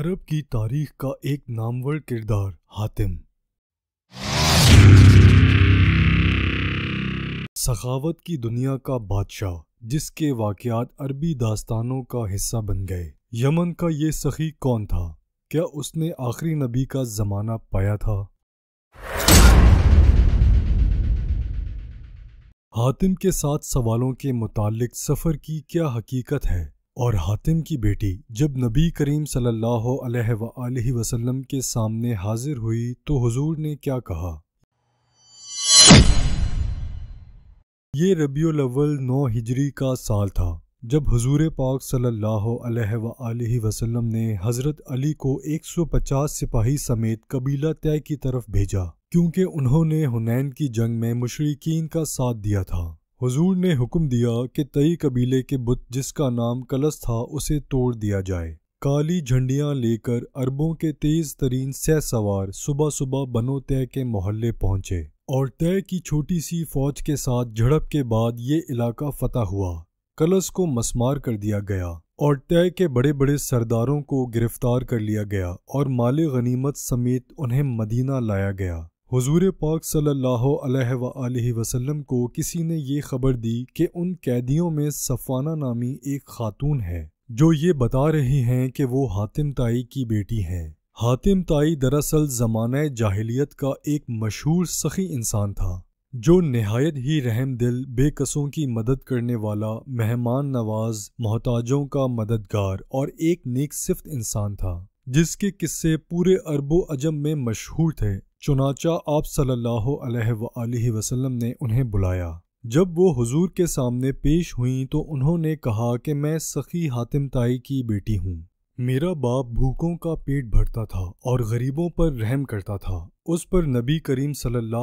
अरब की तारीख का एक नामवर किरदार हातिम सखावत की दुनिया का बादशाह जिसके वाकयात अरबी दास्तानों का हिस्सा बन गए यमन का ये सखी कौन था क्या उसने आखिरी नबी का जमाना पाया था हातिम के साथ सवालों के मुतालिक सफ़र की क्या हकीकत है और हातिम की बेटी जब नबी करीम सल्लल्लाहु अलैहि वसल्लम के सामने हाजिर हुई तो हुजूर ने क्या कहा ये रबी अव्वल नौ हिजरी का साल था जब हजूर पाक सल्लल्लाहु अलैहि वसल्लम ने हज़रत अली को 150 सिपाही समेत कबीला तय की तरफ भेजा क्योंकि उन्होंने हुनैन की जंग में मुशरकिन का साथ दिया था हुजूर ने हुक्म दिया कि तई कबीले के बुत जिसका नाम कलस था उसे तोड़ दिया जाए काली झंडियां लेकर अरबों के तेज तरीन सह सवार सुबह सुबह बनो तय के मोहल्ले पहुंचे और तय की छोटी सी फौज के साथ झड़प के बाद ये इलाका फतह हुआ कलस को मसमार कर दिया गया और तय के बड़े बड़े सरदारों को गिरफ्तार कर लिया गया और माल गनीमत समेत उन्हें मदीना लाया गया हजूर पाक सल्ला वसलम को किसी ने ये खबर दी कि उन कैदियों में सफ़ाना नामी एक खातून है जो ये बता रही हैं कि वो हातिम ताई की बेटी हैं हातिम ताई दरअसल ज़माना जाहिलियत का एक मशहूर सखी इंसान था जो नहायत ही रहम दिल बेकसों की मदद करने वाला मेहमान नवाज मोहताजों का मददगार और एक नेक सिफ्त इंसान था जिसके किस्से पूरे अरबो अजम में मशहूर थे चुनाचा आप सल्ला वसलम ने उन्हें बुलाया जब वो हुजूर के सामने पेश हुई तो उन्होंने कहा कि मैं सखी हातिम ताई की बेटी हूँ मेरा बाप भूखों का पेट भरता था और गरीबों पर रहम करता था उस पर नबी करीम सल्ला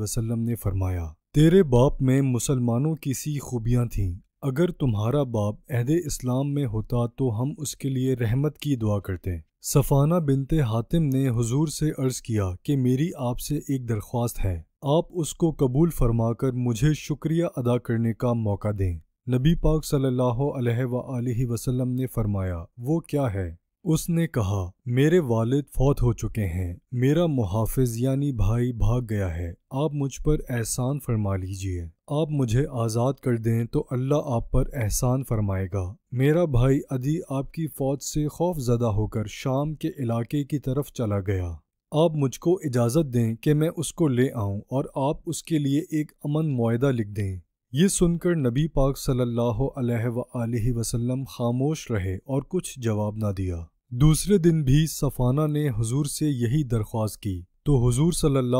वसलम ने फरमाया तेरे बाप में मुसलमानों की सी खूबियाँ थीं अगर तुम्हारा बाप अहद इस्लाम में होता तो हम उसके लिए रहमत की दुआ करते सफ़ाना बिनते हातिम ने हुजूर से अर्ज़ किया कि मेरी आपसे एक दरख्वास्त है आप उसको कबूल फरमाकर मुझे शुक्रिया अदा करने का मौका दें नबी पाक सल्लल्लाहु अलैहि वसल्लम ने फरमाया वो क्या है उसने कहा मेरे वालिद फौत हो चुके हैं मेरा मुहाफिज यानी भाई भाग गया है आप मुझ पर एहसान फरमा लीजिए आप मुझे आज़ाद कर दें तो अल्लाह आप पर एहसान फरमाएगा मेरा भाई अदी आपकी फ़ौज से खौफ ज़दा होकर शाम के इलाके की तरफ चला गया आप मुझको इजाज़त दें कि मैं उसको ले आऊं और आप उसके लिए एक अमन मुआदा लिख दें ये सुनकर नबी पाक सल्लल्लाहु अलैहि वसल्लम खामोश रहे और कुछ जवाब ना दिया दूसरे दिन भी सफाना ने हजूर से यही दरख्वास्त की तो हजूर सल्ला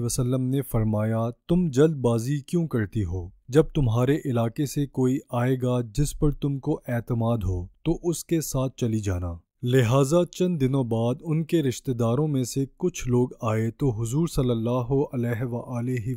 वसलम ने फरमाया तुम जल्दबाजी क्यों करती हो जब तुम्हारे इलाके से कोई आएगा जिस पर तुमको एतमाद हो तो उसके साथ चली जाना लिहाजा चंद दिनों बाद उनके रिश्तेदारों में से कुछ लोग आए तो हजूर सल्ला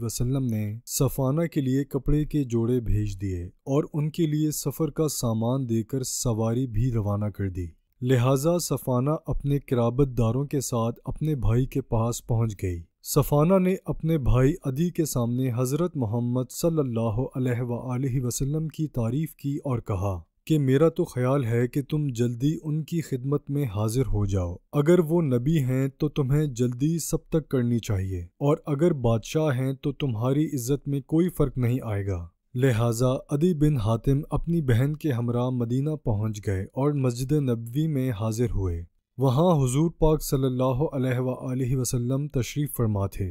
वसलम ने सफाना के लिए कपड़े के जोड़े भेज दिए और उनके लिए सफ़र का सामान देकर सवारी भी रवाना कर दी लिहाजा सफाना अपने किराबत दारों के साथ अपने भाई के पास पहुंच गई सफाना ने अपने भाई अदी के सामने हज़रत मोहम्मद सल्लल्लाहु अलैहि वसल्लम की तारीफ़ की और कहा कि मेरा तो ख्याल है कि तुम जल्दी उनकी खिदमत में हाजिर हो जाओ अगर वो नबी हैं तो तुम्हें जल्दी सब तक करनी चाहिए और अगर बादशाह हैं तो तुम्हारी इज्जत में कोई फ़र्क नहीं आएगा लिहाजा अदी बिन हातिम अपनी बहन के हमरा मदीना पहुंच गए और मस्जिद नबवी में हाजिर हुए वहाँ हुजूर पाक सल्लल्लाहु अलैहि वसल्लम तशरीफ़ फरमा थे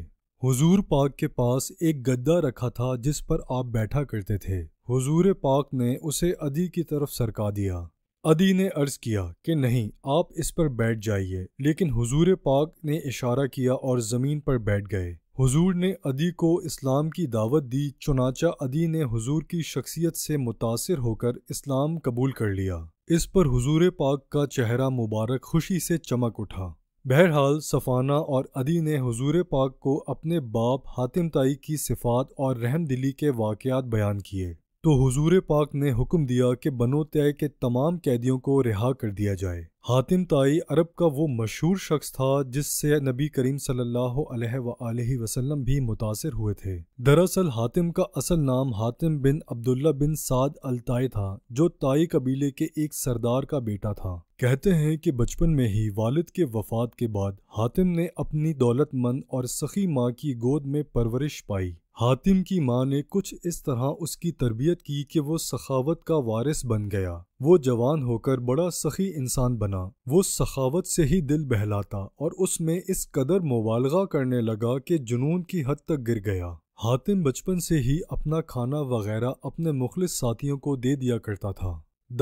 हुजूर पाक के पास एक गद्दा रखा था जिस पर आप बैठा करते थे हुजूर पाक ने उसे अदी की तरफ सरका दिया अदी ने अर्ज़ किया कि नहीं आप इस पर बैठ जाइए लेकिन हुजूर पाक ने इशारा किया और ज़मीन पर बैठ गए हुजूर ने अदी को इस्लाम की दावत दी चुनाचा अदी ने हुजूर की शख्सियत से मुतासर होकर इस्लाम कबूल कर लिया इस पर हुजूर पाक का चेहरा मुबारक खुशी से चमक उठा बहरहाल सफ़ाना और अदी ने हुजूर पाक को अपने बाप हातिम ताई की सिफात और रहम दिली के वाकयात बयान किए तो हुजूर पाक ने हुक्म दिया कि बनो तय के तमाम कैदियों को रिहा कर दिया जाए हातिम ताई अरब का वो मशहूर शख्स था जिससे नबी करीम सल्लल्लाहु अलैहि वसल्लम भी मुतासर हुए थे दरअसल हातिम का असल नाम हातिम बिन अब्दुल्ला बिन साद अलताई था जो ताई कबीले के एक सरदार का बेटा था कहते हैं कि बचपन में ही वालिद के वफात के बाद हातिम ने अपनी दौलतमंद और सखी माँ की गोद में परवरिश पाई हातिम की माँ ने कुछ इस तरह उसकी तरबियत की कि वो सखावत का वारिस बन गया वो जवान होकर बड़ा सखी इंसान बना वो सखावत से ही दिल बहलाता और उसमें इस कदर मुबालगा करने लगा कि जुनून की हद तक गिर गया हातिम बचपन से ही अपना खाना वगैरह अपने मुखलिस साथियों को दे दिया करता था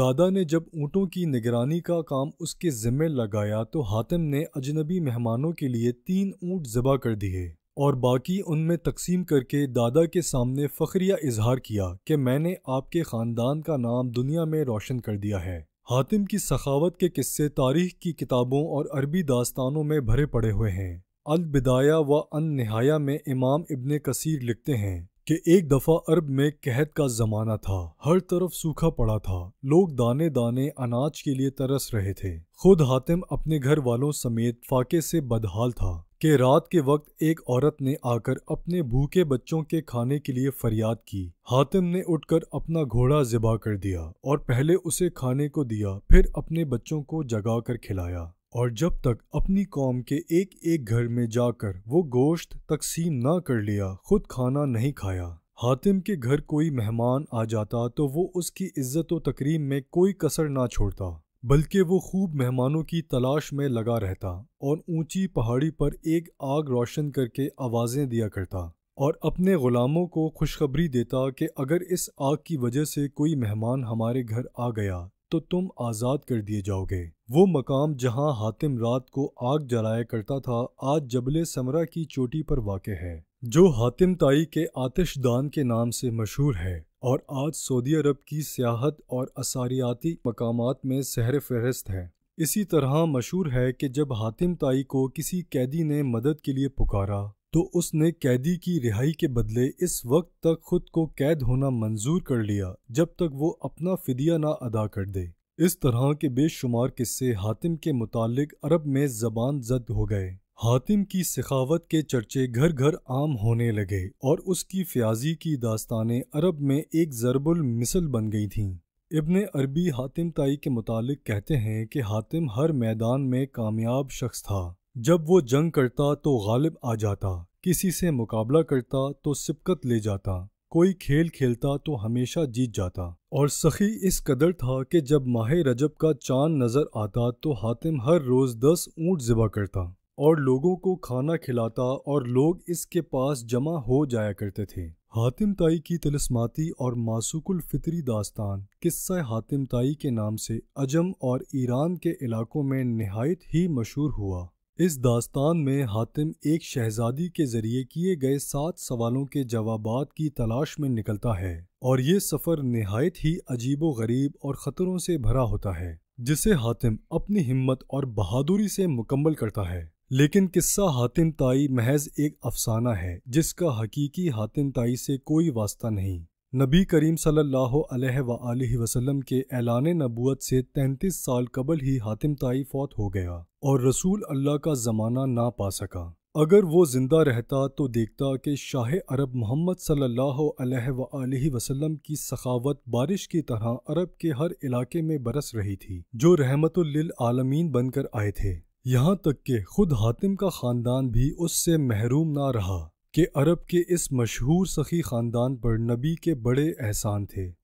दादा ने जब ऊँटों की निगरानी का काम उसके ज़िम्मे लगाया तो हातिम ने अजनबी मेहमानों के लिए तीन ऊँट ज़बा कर दिए और बाकी उनमें तकसीम करके दादा के सामने फ़खरिया इजहार किया कि मैंने आपके ख़ानदान का नाम दुनिया में रोशन कर दिया है हातिम की सखावत के किस्से तारीख की किताबों और अरबी दास्तानों में भरे पड़े हुए हैं अलबिदाया व अन नहाया में इमाम इबन कसीर लिखते हैं कि एक दफ़ा अरब में कहत का ज़माना था हर तरफ सूखा पड़ा था लोग दाने दाने अनाज के लिए तरस रहे थे खुद हातिम अपने घर वालों समेत फाके से बदहाल था कि रात के वक्त एक औरत ने आकर अपने भूखे बच्चों के खाने के लिए फरियाद की हातिम ने उठकर अपना घोड़ा जिबा कर दिया और पहले उसे खाने को दिया फिर अपने बच्चों को जगा कर खिलाया और जब तक अपनी कौम के एक एक घर में जाकर वो गोश्त तकसीम ना कर लिया खुद खाना नहीं खाया हातिम के घर कोई मेहमान आ जाता तो वो उसकी इज्जत व तकरीम में कोई कसर ना छोड़ता बल्कि वो खूब मेहमानों की तलाश में लगा रहता और ऊंची पहाड़ी पर एक आग रोशन करके आवाज़ें दिया करता और अपने ग़ुलामों को खुशखबरी देता कि अगर इस आग की वजह से कोई मेहमान हमारे घर आ गया तो तुम आज़ाद कर दिए जाओगे वो मकाम जहाँ हातिम रात को आग जलाया करता था आज जबले समरा की चोटी पर वाक़ है जो हातिम ताई के आतिशदान के नाम से मशहूर है और आज सऊदी अरब की सियाहत और असारियाती मकाम में सहर फहरस्त है इसी तरह मशहूर है कि जब हातिम ताई को किसी कैदी ने मदद के लिए पुकारा तो उसने कैदी की रिहाई के बदले इस वक्त तक खुद को कैद होना मंजूर कर लिया जब तक वो अपना फिदिया ना अदा कर दे इस तरह के बेशुमार किस्से हातिम के मुतालिक अरब में जबान जद हो गए हातिम की सिखावत के चर्चे घर घर आम होने लगे और उसकी फ्याजी की दास्तानें अरब में एक ज़रबुल मिसल बन गई थीं इब्न अरबी हातिम ताई के मुतालिक कहते हैं कि हातिम हर मैदान में कामयाब शख्स था जब वो जंग करता तो गालिब आ जाता किसी से मुकाबला करता तो सिबकत ले जाता कोई खेल खेलता तो हमेशा जीत जाता और सखी इस कदर था कि जब माह रजब का चांद नज़र आता तो हातिम हर रोज़ दस ऊँट ज़िबा करता और लोगों को खाना खिलाता और लोग इसके पास जमा हो जाया करते थे हातिम ताई की तलस्माती और मासूकुल फितरी दास्तान किस्सा हातिम ताई के नाम से अजम और ईरान के इलाकों में नहायत ही मशहूर हुआ इस दास्तान में हातिम एक शहजादी के ज़रिए किए गए सात सवालों के जवाबात की तलाश में निकलता है और ये सफ़र नहायत ही अजीबो गरीब और ख़तरों से भरा होता है जिसे हातिम अपनी हिम्मत और बहादुरी से मुकम्मल करता है लेकिन किस्सा हातिम ताई महज एक अफसाना है जिसका हकीकी हातिम ताई से कोई वास्ता नहीं नबी करीम सल्लल्लाहु अलैहि वसल्लम के ऐलान नबूत से 33 साल कबल ही हातिम ताई फौत हो गया और रसूल अल्लाह का ज़माना ना पा सका अगर वो ज़िंदा रहता तो देखता कि शाह अरब मोहम्मद अलैहि वसल्लम की सखावत बारिश की तरह अरब के हर इलाके में बरस रही थी जो रहमत आलमीन बनकर आए थे यहाँ तक कि खुद हातिम का ख़ानदान भी उससे महरूम ना रहा कि अरब के इस मशहूर सखी ख़ानदान पर नबी के बड़े एहसान थे